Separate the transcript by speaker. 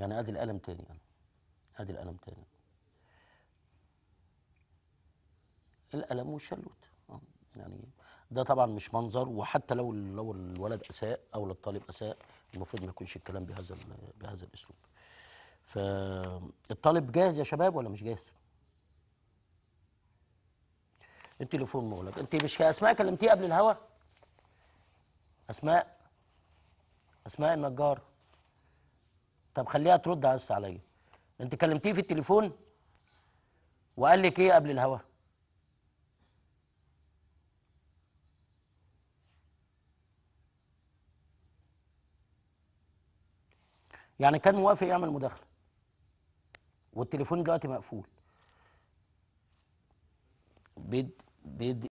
Speaker 1: يعني ادي القلم تاني يعني. ادي القلم تاني
Speaker 2: القلم والشلوت
Speaker 1: يعني ده طبعا مش منظر وحتى لو لو الولد اساء او الطالب اساء المفروض ما يكونش الكلام بهذا بهذا الاسلوب فالطالب جاهز يا شباب ولا مش جاهز التليفون مغلق انت مش اسماء كلمتيه قبل الهوا اسماء اسماء النجار طب خليها ترد هسه عليا انت كلمتيه في التليفون وقال لك ايه قبل الهوا يعني كان موافق يعمل مداخله والتليفون دلوقتي مقفول
Speaker 3: بيد بيد